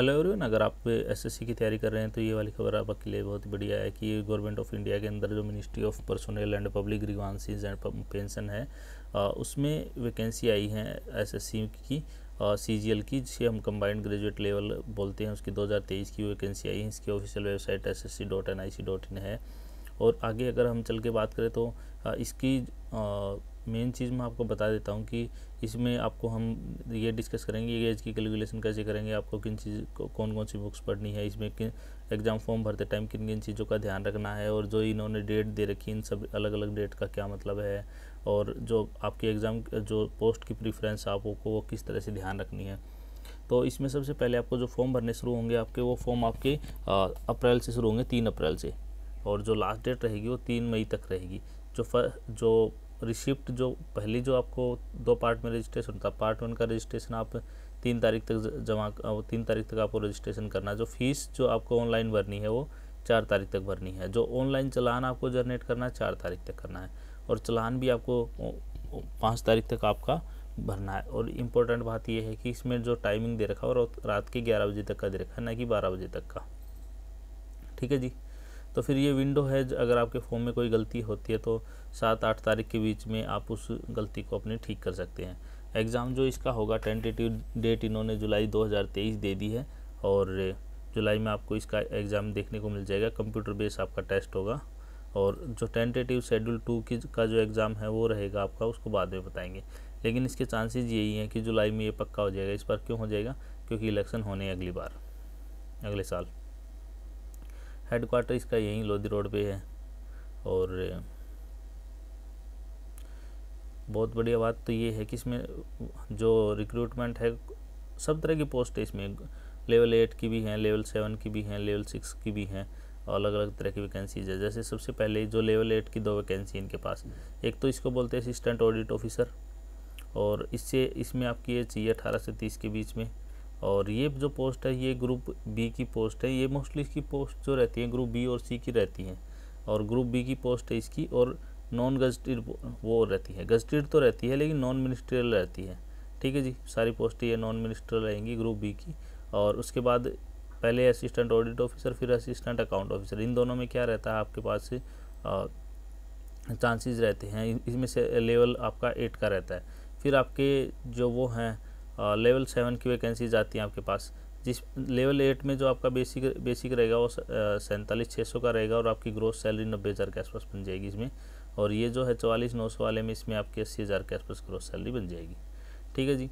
hello everyone अगर आप SSC की तैयारी कर रहे हैं तो ये वाली खबर आपके लिए बहुत बढ़िया है कि गवर्नमेंट ऑफ इंडिया के अंदर जो ministry of personnel and public grievances and pension है आ, उसमें वैकेंसी आई है एसएससी की सी जी एल की जिसे हम कंबाइंड ग्रेजुएट लेवल बोलते हैं उसकी दो की वैकेंसी आई है इसकी official website S S C dot N I C in है और आगे अगर हम चल के बात करें तो इसकी आ, मेन चीज़ मैं आपको बता देता हूँ कि इसमें आपको हम ये डिस्कस करेंगे ये एज की कैलकुलेशन कैसे करेंगे आपको किन चीज़ कौन कौन सी बुक्स पढ़नी है इसमें किन एग्ज़ाम फॉर्म भरते टाइम किन किन चीज़ों का ध्यान रखना है और जो इन्होंने डेट दे रखी इन सब अलग अलग डेट का क्या मतलब है और जो आपके एग्ज़ाम जो पोस्ट की प्रीफ्रेंस आपको वो किस तरह से ध्यान रखनी है तो इसमें सबसे पहले आपको जो फॉर्म भरने शुरू होंगे आपके वो फॉर्म आपके अप्रैल से शुरू होंगे तीन अप्रैल से और जो लास्ट डेट रहेगी वो तीन मई तक रहेगी जो फर जो रिसिप्ट जो पहली जो आपको दो पार्ट में रजिस्ट्रेशन था पार्ट वन का रजिस्ट्रेशन आप तीन तारीख तक जमा तीन तारीख तक आपको रजिस्ट्रेशन करना है जो फीस जो आपको ऑनलाइन भरनी है वो चार तारीख तक भरनी है जो ऑनलाइन चलान आपको जनरेट करना है चार तारीख तक करना है और चलान भी आपको पाँच तारीख तक आपका भरना है और इम्पोर्टेंट बात यह है कि इसमें जो टाइमिंग दे रखा है और रात के ग्यारह बजे तक का दे रखा है ना कि बारह बजे तक का ठीक है जी तो फिर ये विंडो है अगर आपके फ़ोन में कोई गलती होती है तो सात आठ तारीख के बीच में आप उस गलती को अपने ठीक कर सकते हैं एग्ज़ाम जो इसका होगा टेंटेटिव डेट इन्होंने जुलाई 2023 दे दी है और जुलाई में आपको इसका एग्ज़ाम देखने को मिल जाएगा कंप्यूटर बेस आपका टेस्ट होगा और जो टेंटेटिव शेड्यूल टू की का जो एग्ज़ाम है वो रहेगा आपका उसको बाद में बताएंगे लेकिन इसके चांसेज़ यही हैं कि जुलाई में ये पक्का हो जाएगा इस बार क्यों हो जाएगा क्योंकि इलेक्शन होने अगली बार अगले साल हेड क्वार्टर इसका यहीं लोधी रोड पे है और बहुत बढ़िया बात तो ये है कि इसमें जो रिक्रूटमेंट है सब तरह की पोस्ट है इसमें लेवल एट की भी हैं लेवल सेवन की भी हैं लेवल सिक्स की भी हैं और अलग अलग तरह की वैकेंसीज है जैसे सबसे पहले जो लेवल एट की दो वैकेंसी इनके पास एक तो इसको बोलते हैं असिस्टेंट ऑडिट ऑफिसर और इससे इसमें आपकी एज चाहिए अठारह से तीस के बीच में और ये जो पोस्ट है ये ग्रुप बी की पोस्ट है ये मोस्टली इसकी पोस्ट जो रहती है ग्रुप बी और सी की रहती हैं और ग्रुप बी की पोस्ट है इसकी और नॉन गजटेड वो रहती है गजटेड तो रहती है लेकिन नॉन मिनिस्ट्रियल रहती है ठीक है जी सारी पोस्टें ये नॉन मिनिस्ट्रियल रहेंगी ग्रुप बी की और उसके बाद पहले असिस्टेंट ऑडिट ऑफिसर फिर असिस्टेंट अकाउंट ऑफिसर इन दोनों में क्या रहता है आपके पास चांसेस रहते हैं इसमें से लेवल आपका एट का रहता है फिर आपके जो वो हैं लेवल सेवन की वैकेंसीज आती हैं आपके पास जिस लेवल एट में जो आपका बेसिक बेसिक रहेगा वो सैंतालीस छः सौ का रहेगा और आपकी ग्रोथ सैलरी नब्बे हज़ार के आसपास बन जाएगी इसमें और ये जो है चवालीस नौ सौ वाले में इसमें आपकी अस्सी हज़ार के आसपास ग्रोथ सैलरी बन जाएगी ठीक है जी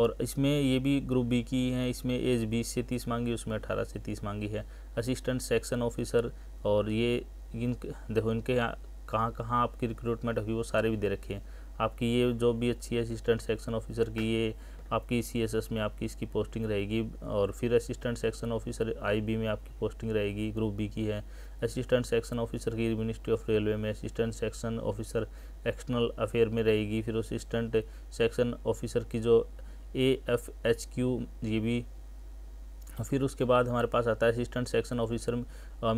और इसमें ये भी ग्रुप बी की है इसमें एज बीस से तीस मांगी उसमें अठारह से तीस मांगी है असिस्टेंट सेक्शन ऑफिसर और ये इन देखो इनके यहाँ कहाँ कहाँ आपकी रिक्रूटमेंट होगी वो सारे भी दे रखे हैं आपकी ये जॉब भी अच्छी है असिस्टेंट सेक्शन ऑफिसर की ये आपकी सीएसएस में आपकी इसकी पोस्टिंग रहेगी और फिर असिस्टेंट सेक्शन ऑफिसर आईबी में आपकी पोस्टिंग रहेगी ग्रुप बी की है असिस्टेंट सेक्शन ऑफिसर की मिनिस्ट्री ऑफ रेलवे में assistant section officer external affair में रहेगी फिर असिस्टेंट सेक्शन ऑफिसर की जो ए एफ एच क्यू ये भी फिर उसके बाद हमारे पास आता है assistant section officer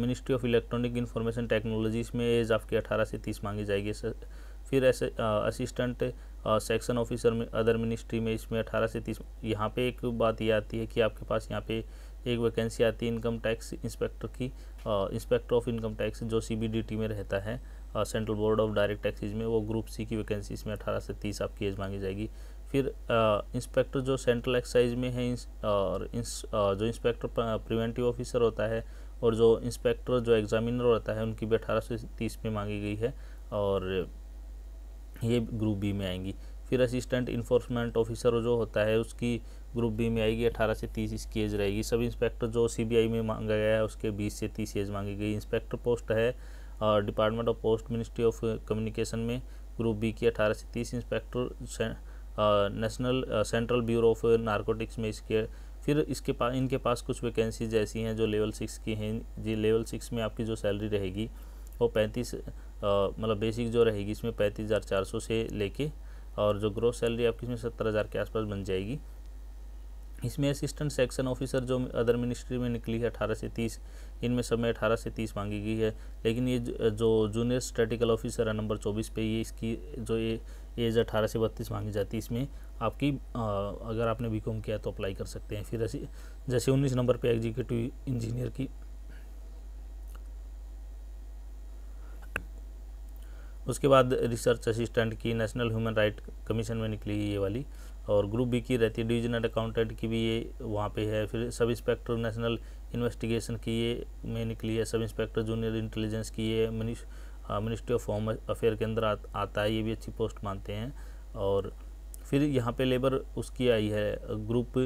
ministry of electronic information technology इसमें एज आपकी अठारह से तीस मांगी जाएगी फिर असिस्टेंट सेक्शन ऑफिसर में अदर मिनिस्ट्री में इसमें अठारह से तीस यहाँ पे एक बात ये आती है कि आपके पास यहाँ पे एक वैकेंसी आती है इनकम टैक्स इंस्पेक्टर की इंस्पेक्टर ऑफ इनकम टैक्स जो सी में रहता है central board of direct taxes में वो ग्रुप सी की वैकेंसी इसमें अठारह से तीस आपकी एज मांगी जाएगी फिर इंस्पेक्टर जो सेंट्रल एक्साइज में है और इंस, जो इंस्पेक्टर प्रिवेंटिव ऑफिसर होता है और जो इंस्पेक्टर जो एग्जामिनर होता है उनकी भी अठारह से तीस में मांगी गई है और ये ग्रुप बी में आएंगी फिर असिस्टेंट इन्फोर्समेंट ऑफिसर जो होता है उसकी ग्रुप बी में आएगी 18 से 30 इसकी एज रहेगी सब इंस्पेक्टर जो सीबीआई में मांगा गया है उसके 20 से 30 एज मांगी गई इंस्पेक्टर पोस्ट है और department of post ministry of communication में ग्रुप बी की 18 से 30 inspector national central bureau of narcotics में इसके फिर इसके पास इनके पास कुछ वैकेंसीज ऐसी हैं जो लेवल सिक्स की हैं जी लेवल सिक्स में आपकी जो सैलरी रहेगी वो पैंतीस मतलब बेसिक जो रहेगी इसमें पैंतीस हज़ार चार सौ से लेके और जो ग्रोथ सैलरी आपकी इसमें सत्तर हज़ार के आसपास बन जाएगी इसमें असिस्टेंट सेक्शन ऑफिसर जो अदर मिनिस्ट्री में निकली है अठारह से तीस इनमें समय अठारह से तीस मांगी गई है लेकिन ये जो जूनियर स्ट्रेटिकल ऑफिसर है नंबर चौबीस पे ये इसकी जो ये एज अठारह से बत्तीस मांगी जाती है इसमें आपकी अगर आपने बी किया तो अप्लाई कर सकते हैं फिर जैसे उन्नीस नंबर पर एग्जीक्यूटिव इंजीनियर की उसके बाद रिसर्च असिस्टेंट की नेशनल ह्यूमन राइट कमीशन में निकली ये वाली और ग्रुप बी की रहती है डिविजनल अकाउंटेंट की भी ये वहाँ पे है फिर सब इंस्पेक्टर नेशनल इन्वेस्टिगेशन की ये में निकली है सब इंस्पेक्टर जूनियर इंटेलिजेंस की ये मिनिस्ट्री ऑफ होम अफेयर के अंदर आ, आता है ये भी अच्छी पोस्ट मानते हैं और फिर यहाँ पे लेबर उसकी आई है ग्रुप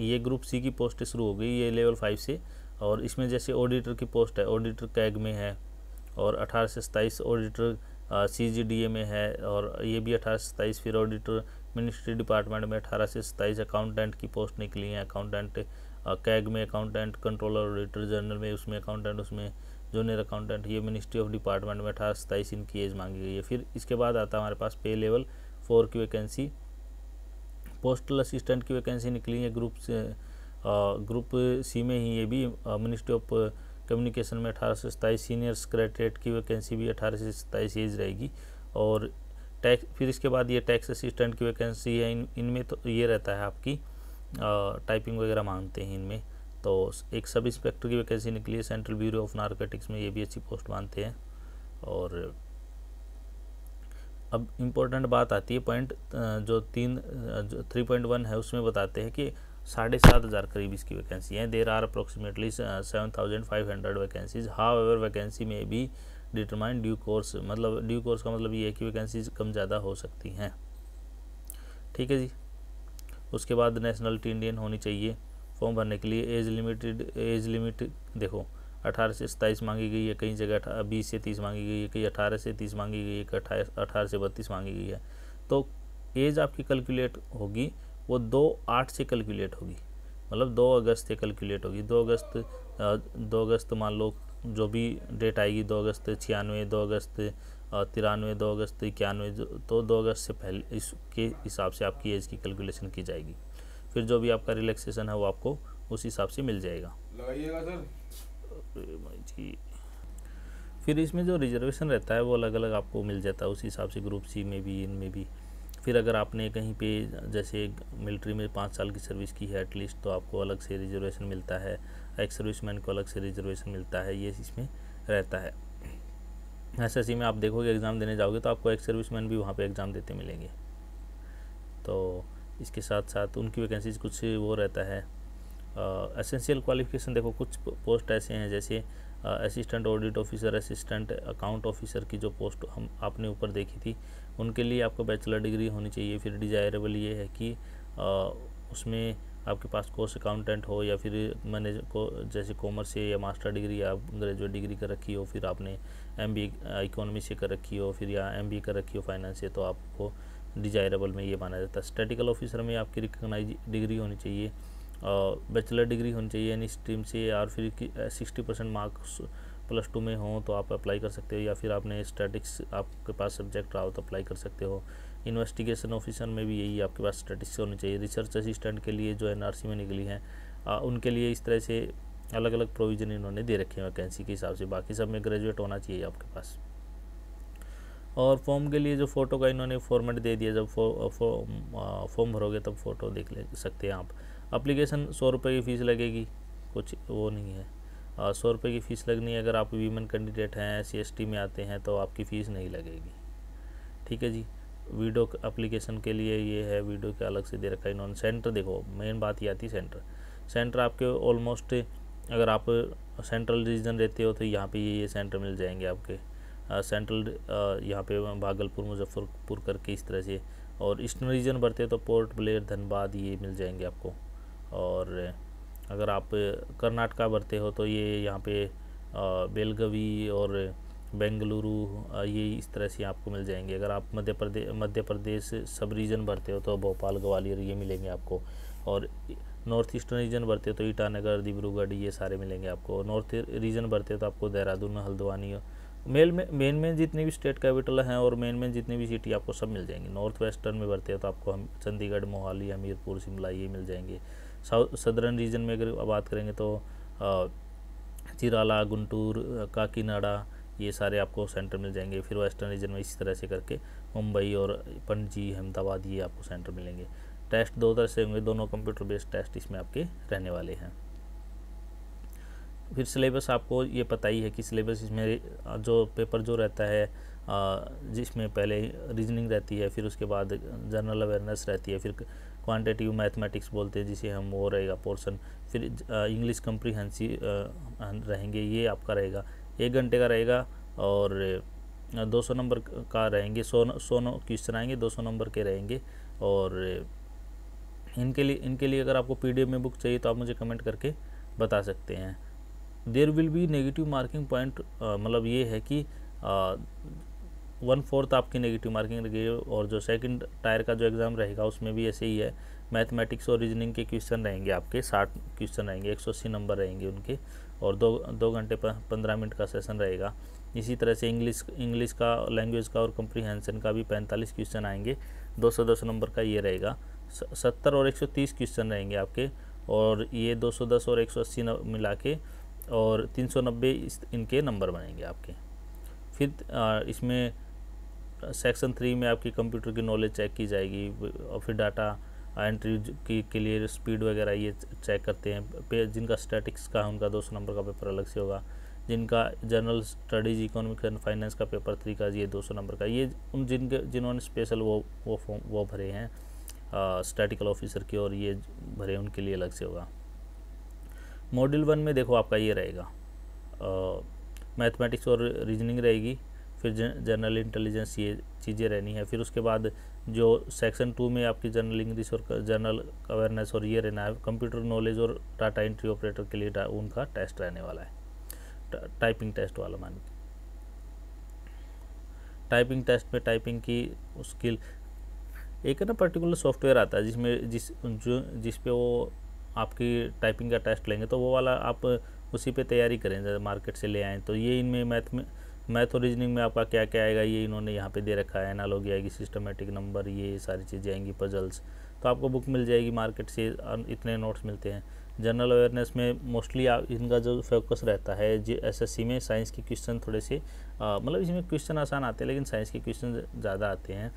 ये ग्रुप सी की पोस्ट शुरू हो गई ये लेवल फाइव से और इसमें जैसे ऑडिटर की पोस्ट है ऑडिटर कैग में है और अठारह से सताईस auditor C G D A में है और ये भी अठारह से सत्ताईस फिर ऑडिटर मिनिस्ट्री डिपार्टमेंट में अठारह से सत्ताईस अकाउंटेंट की पोस्ट निकली है अकाउंटेंट कैग में अकाउंटेंट कंट्रोलर ऑडिटर जनरल में उसमें अकाउंटेंट उसमें जूनियर अकाउंटेंट ये मिनिस्ट्री ऑफ डिपार्टमेंट में अठारह सताईस इनकी एज मांगी गई है फिर इसके बाद आता है हमारे पास पे लेवल फोर की वैकेंसी पोस्टल असिस्टेंट की वैकेंसी निकली है ग्रुप से ग्रुप सी में ही ये भी मिनिस्ट्री ऑफ कम्युनिकेशन में अठारह सौ सत्ताईस सीनियर सेक्रेटरेट की वैकेंसी भी अठारह सौ सताईस एज रहेगी और टैक्स फिर इसके बाद ये टैक्स असिस्टेंट की वैकेंसी है इन इनमें तो ये रहता है आपकी टाइपिंग वगैरह मांगते हैं इनमें तो एक सब इंस्पेक्टर की वैकेंसी निकली है सेंट्रल ब्यूरो ऑफ नारकोटिक्स में ये भी अच्छी पोस्ट मानते हैं और अब इम्पोर्टेंट बात आती है पॉइंट जो तीन थ्री पॉइंट वन है उसमें बताते हैं कि साढ़े सात हज़ार करीब इसकी वैकेंसी हैं there are approximately seven thousand five hundred vacancies however vacancy में भी डिटरमाइन ड्यू कोर्स मतलब ड्यू कोर्स का मतलब ये है कि वैकेंसीज कम ज़्यादा हो सकती हैं ठीक है जी उसके बाद नेशनलिटी इंडियन होनी चाहिए फॉर्म भरने के लिए एज लिमिटेड एज लिमिट देखो अठारह से सत्ताईस मांगी गई है कई जगह बीस से तीस मांगी गई है कहीं अठारह से तीस मांगी गई है कहीं अठारह से बत्तीस मांगी गई है तो एज आपकी कैलकुलेट होगी वो दो आठ से कैलकुलेट होगी मतलब दो अगस्त से कैलकुलेट होगी दो अगस्त दो अगस्त मान लो जो भी डेट आएगी दो अगस्त छियानवे दो अगस्त तिरानवे दो अगस्त इक्यानवे तो दो अगस्त से पहले इसके हिसाब से आपकी एज की कैलकुलेशन की जाएगी फिर जो भी आपका रिलैक्सेशन है वो आपको उस हिसाब से मिल जाएगा लगाइएगा सर जी फिर इसमें जो रिजर्वेशन रहता है वो अलग अलग आपको मिल जाता है उस हिसाब से ग्रुप सी में भी इनमें भी फिर अगर आपने कहीं पे जैसे मिलिट्री में पाँच साल की सर्विस की है एटलीस्ट तो आपको अलग से रिजर्वेशन मिलता है एक्स सर्विस मैन को अलग से रिजर्वेशन मिलता है ये इसमें रहता है एस एस में आप देखोगे एग्ज़ाम देने जाओगे तो आपको एक्स सर्विस मैन भी वहाँ पर एग्ज़ाम देते मिलेंगे तो इसके साथ साथ उनकी वैकेंसीज कुछ वो रहता है एसेंशियल क्वालिफिकेशन देखो कुछ पोस्ट ऐसे हैं जैसे assistant audit officer assistant account officer की जो पोस्ट हम आपने ऊपर देखी थी उनके लिए आपको बैचलर डिग्री होनी चाहिए फिर डिज़ायरेबल ये है कि आ, उसमें आपके पास कोर्स अकाउंटेंट हो या फिर मैंने को जैसे कॉमर्स से या मास्टर डिग्री या ग्रेजुएट डिग्री कर रखी हो फिर आपने एम बी से कर रखी हो फिर या एम बी कर रखी हो फाइनेंस से तो आपको डिज़ायरेबल में ये माना जाता है स्टेटिकल ऑफिसर में आपकी रिकगनाइज डिग्री होनी चाहिए बैचलर डिग्री होनी चाहिए यानी स्ट्रीम से और फिर sixty percent marks plus two में हो तो आप अप्लाई कर सकते हो या फिर आपने स्टैटिक्स आपके पास सब्जेक्ट रहा हो तो अप्लाई कर सकते हो इन्वेस्टिगेशन ऑफिसर में भी यही आपके पास स्टैटिक्स होनी चाहिए रिसर्च असिस्टेंट के लिए जो एन में निकली है आ, उनके लिए इस तरह से अलग अलग प्रोविज़न इन्होंने दे रखे हैं वैकेंसी के हिसाब से बाकी सब में ग्रेजुएट होना चाहिए आपके पास और फॉर्म के लिए जो फ़ोटो का इन्होंने फॉर्मेट दे दिया जब फॉर्म फो, फो, फॉर्म भरोगे तब फ़ोटो देख ले सकते हैं आप अप्लीकेशन सौ रुपये की फ़ीस लगेगी कुछ वो नहीं है सौ रुपये की फ़ीस लगनी है अगर आप वीमेन कैंडिडेट हैं एस सी में आते हैं तो आपकी फ़ीस नहीं लगेगी ठीक है जी वीडियो अप्लीकेशन के लिए ये है वीडियो के अलग से दे रखा है इन्होंने सेंटर देखो मेन बात ये आती है सेंटर सेंटर आपके ऑलमोस्ट अगर आप सेंट्रल रीजन रहते हो तो यहाँ पे ये ये सेंटर मिल जाएंगे आपके सेंट्रल यहाँ पे भागलपुर मुजफ्फरपुर करके इस तरह से और ईस्टर्न रीजन भरते हो तो पोर्ट ब्लेयर धनबाद ये मिल जाएंगे आपको और अगर आप कर्नाटका बढ़ते हो तो ये यहाँ पे बेलगवी और बेंगलुरु ये इस तरह से आपको मिल जाएंगे अगर आप मध्य प्रदेश मध्य प्रदेश सब रीजन भरते हो तो भोपाल ग्वालियर ये मिलेंगे आपको और नॉर्थ ईस्टर्न रीजन भरते हो तो ईटानगर डिब्रूगढ़ ये सारे मिलेंगे आपको नॉर्थ रीजन भरते हो तो आपको देहरादून हल्द्वानी मेल में मेन मेन जितनी भी स्टेट कैपिटल हैं और मेन मेन जितनी भी सिटी आपको सब मिल जाएंगी नॉर्थ वेस्टर्न में भरते हो तो आपको हम चंडीगढ़ मोहाली हमीरपुर शिमला ये मिल जाएंगे साउथ सदर्न रीजन में अगर बात करेंगे तो चिराला गुंटूर काकीनाडा ये सारे आपको सेंटर मिल जाएंगे फिर वेस्टर्न रीजन में इसी तरह से करके मुंबई और पणजी अहमदाबाद ये आपको सेंटर मिलेंगे टेस्ट दो तरह से होंगे दोनों कंप्यूटर बेस्ड टेस्ट इसमें आपके रहने वाले हैं फिर सिलेबस आपको ये पता ही है कि सिलेबस इसमें जो पेपर जो रहता है जिसमें पहले रीजनिंग रहती है फिर उसके बाद जनरल अवेयरनेस रहती है फिर क्वांटिटिव मैथमेटिक्स बोलते हैं जिसे हम वो रहेगा पोर्सन फिर इंग्लिश कंप्रीहेंसिव रहेंगे ये आपका रहेगा एक घंटे का रहेगा और दो सौ नंबर का रहेंगे सौ सौ क्वेश्चन आएंगे दो सौ नंबर के रहेंगे और इनके लिए इनके लिए अगर आपको पी में बुक चाहिए तो आप मुझे कमेंट करके बता सकते हैं there will be negative marking point मतलब ये है कि वन फोर्थ आपकी नेगेटिव मार्किंग रहेगी और जो सेकंड टायर का जो एग्ज़ाम रहेगा उसमें भी ऐसे ही है मैथमेटिक्स और रीजनिंग के क्वेश्चन रहेंगे आपके साठ क्वेश्चन रहेंगे एक सौ अस्सी नंबर रहेंगे उनके और दो दो घंटे पंद्रह मिनट का सेशन रहेगा इसी तरह से इंग्लिश इंग्लिश का लैंग्वेज का और कंप्रीहेंसन का भी पैंतालीस क्वेश्चन आएंगे दो सौ दस नंबर का ये रहेगा सत्तर और एक सौ तीस क्वेश्चन रहेंगे आपके और ये दो सौ दस और एक सौ अस्सी मिला के और तीन सौ नब्बे इनके नंबर बनेंगे आपके फिर इसमें सेक्शन थ्री में आपकी कंप्यूटर की नॉलेज चेक की जाएगी और फिर डाटा एंट्री की के लिए स्पीड वगैरह ये चेक करते हैं पे जिनका स्टैटिक्स का है उनका दो सौ नंबर का पेपर अलग से होगा जिनका general studies economics and finance का पेपर थ्री का ये दो सौ नंबर का ये उन जिनके जिन्होंने स्पेशल वो वो फॉर्म वो भरे हैं स्टैटिकल ऑफिसर के और ये भरे उनके लिए अलग से होगा मॉड्यूल वन में देखो आपका ये रहेगा मैथमेटिक्स और रीजनिंग रहेगी फिर जनरल इंटेलिजेंस ये चीज़ें रहनी है फिर उसके बाद जो सेक्शन टू में आपकी जनरल इंग्लिश और जनरल अवेयरनेस और ये रहना है कंप्यूटर नॉलेज और डाटा एंट्री ऑपरेटर के लिए उनका टेस्ट रहने वाला है टाइपिंग टेस्ट वाला मान टाइपिंग टेस्ट में टाइपिंग की स्किल एक ना पर्टिकुलर सॉफ्टवेयर आता है जिसमें जिस जो जिस पे वो आपकी टाइपिंग का टेस्ट लेंगे तो वो वाला आप उसी पे तैयारी करें मार्केट से ले आएँ तो ये इनमें मैथ में मैथ और रीजनिंग में आपका क्या क्या आएगा ये इन्होंने यहाँ पे दे रखा है एनालॉगी आएगी सिस्टमेटिक नंबर ये सारी चीज़ें आएंगी पजल्स तो आपको बुक मिल जाएगी मार्केट से इतने नोट्स मिलते हैं जनरल अवेयरनेस में मोस्टली इनका जो फोकस रहता है सी में साइंस के क्वेश्चन थोड़े से मतलब इसमें क्वेश्चन आसान आते हैं लेकिन साइंस के क्वेश्चन ज़्यादा आते हैं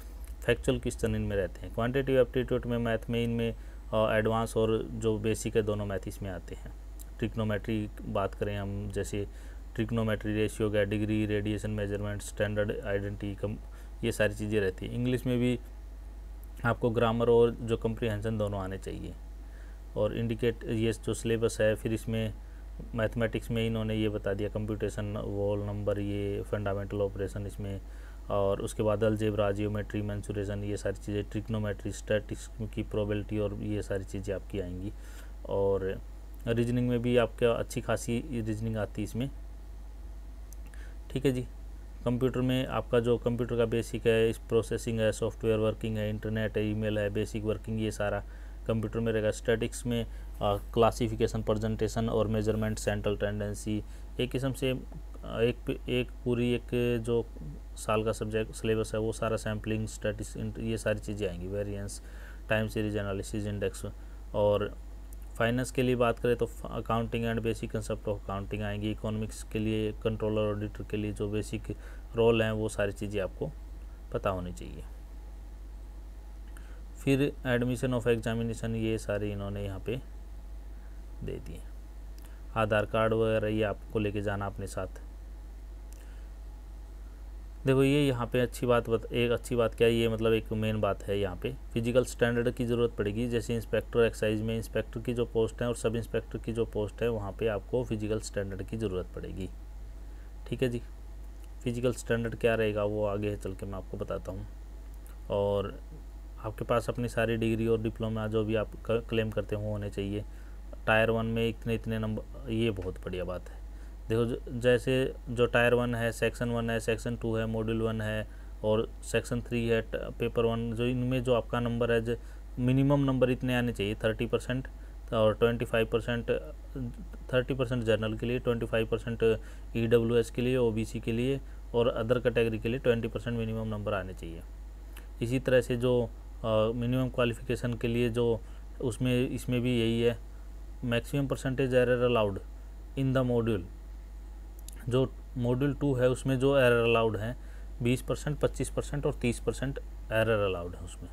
फैक्चुअल क्वेश्चन इनमें रहते हैं क्वान्टिटिव एप्टीट्यूड में मैथ में इनमें एडवांस और जो बेसिक है दोनों मैथ इसमें आते हैं ट्रिक्नोमेट्री बात करें हम जैसे ट्रिग्नोमेट्री रेशियो का degree radiation measurement standard identity कम ये सारी चीज़ें रहती हैं इंग्लिश में भी आपको ग्रामर और जो कंप्रीहेंशन दोनों आने चाहिए और इंडिकेट ये जो सिलेबस है फिर इसमें मैथमेटिक्स में इन्होंने ये बता दिया कंप्यूटेशन वॉल नंबर ये फंडामेंटल ऑपरेशन इसमें और उसके बाद अलजेबरा जियोमेट्री मैंसूरेशन ये सारी चीज़ें ट्रिग्नोमेट्री स्टैटिक्स की प्रोबेबिलिटी और ये सारी चीज़ें आपकी आएंगी और रीजनिंग में भी आपका अच्छी खासी रीजनिंग आती है इसमें ठीक है जी कंप्यूटर में आपका जो कंप्यूटर का बेसिक है इस प्रोसेसिंग है सॉफ्टवेयर वर्किंग है इंटरनेट है ईमेल है बेसिक वर्किंग ये सारा कंप्यूटर में रहेगा स्टैटिक्स में क्लासिफिकेशन प्रजेंटेशन और मेजरमेंट सेंट्रल टेंडेंसी एक किस्म से एक एक पूरी एक जो साल का सब्जेक्ट सिलेबस है वो सारा सैम्पलिंग स्टैटिक्स ये सारी चीज़ें आएंगी variance time series analysis index और फाइनेंस के लिए बात करें तो accounting and basic concept of accounting आएंगी इकोनॉमिक्स के लिए कंट्रोलर ऑडिटर के लिए जो बेसिक रोल हैं वो सारी चीज़ें आपको पता होनी चाहिए फिर एडमिशन ऑफ एग्जामिनेशन ये सारे इन्होंने यहाँ पे दे दिए आधार कार्ड वगैरह ये आपको लेके जाना अपने साथ देखो ये यहाँ पे अच्छी बात बत, एक अच्छी बात क्या है ये मतलब एक मेन बात है यहाँ पे फिजिकल स्टैंडर्ड की ज़रूरत पड़ेगी जैसे इंस्पेक्टर एक्साइज में इंस्पेक्टर की जो पोस्ट है और सब इंस्पेक्टर की जो पोस्ट है वहाँ पे आपको फिजिकल स्टैंडर्ड की ज़रूरत पड़ेगी ठीक है जी फिजिकल स्टैंडर्ड क्या रहेगा वो आगे चल के मैं आपको बताता हूँ और आपके पास अपनी सारी डिग्री और डिप्लोमा जो भी आप क्लेम करते हो होने चाहिए टायर वन में इतने इतने नंबर ये बहुत बढ़िया बात है देखो जैसे जो टायर वन है सेक्शन वन है सेक्शन टू है मॉड्यूल वन है और सेक्शन थ्री है पेपर वन जो इनमें जो आपका नंबर है जो मिनिमम नंबर इतने आने चाहिए थर्टी परसेंट और twenty five percent thirty percent general के लिए twenty five percent E W S के लिए ओ बी सी के लिए और अदर कैटेगरी के लिए ट्वेंटी परसेंट मिनिमम नंबर आने चाहिए इसी तरह से जो मिनिमम क्वालिफिकेशन के लिए जो उसमें इसमें भी यही है maximum percentage error allowed in the module जो मॉड्यूल टू है उसमें जो एरर अलाउड हैं बीस परसेंट पच्चीस परसेंट और तीस परसेंट एरर अलाउड है उसमें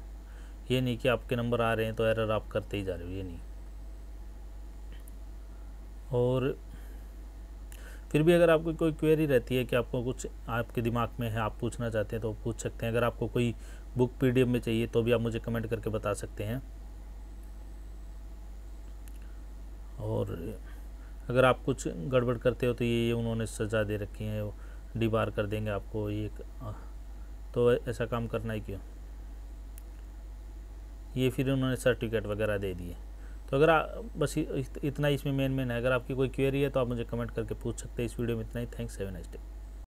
ये नहीं कि आपके नंबर आ रहे हैं तो एरर आप करते ही जा रहे हो ये नहीं और फिर भी अगर आपको कोई क्वेरी रहती है कि आपको कुछ आपके दिमाग में है आप पूछना चाहते हैं तो पूछ सकते हैं अगर आपको कोई बुक पी में चाहिए तो भी आप मुझे कमेंट करके बता सकते हैं और अगर आप कुछ गड़बड़ करते हो तो ये ये उन्होंने सज़ा दे रखी है डी बार कर देंगे आपको ये तो ऐसा काम करना ही क्यों ये फिर उन्होंने सर्टिफिकेट वगैरह दे दिए तो अगर आ, बस इतना इसमें मेन मेन है अगर आपकी कोई क्वेरी है तो आप मुझे कमेंट करके पूछ सकते हैं इस वीडियो में इतना ही थैंक्स हैव नाइस डे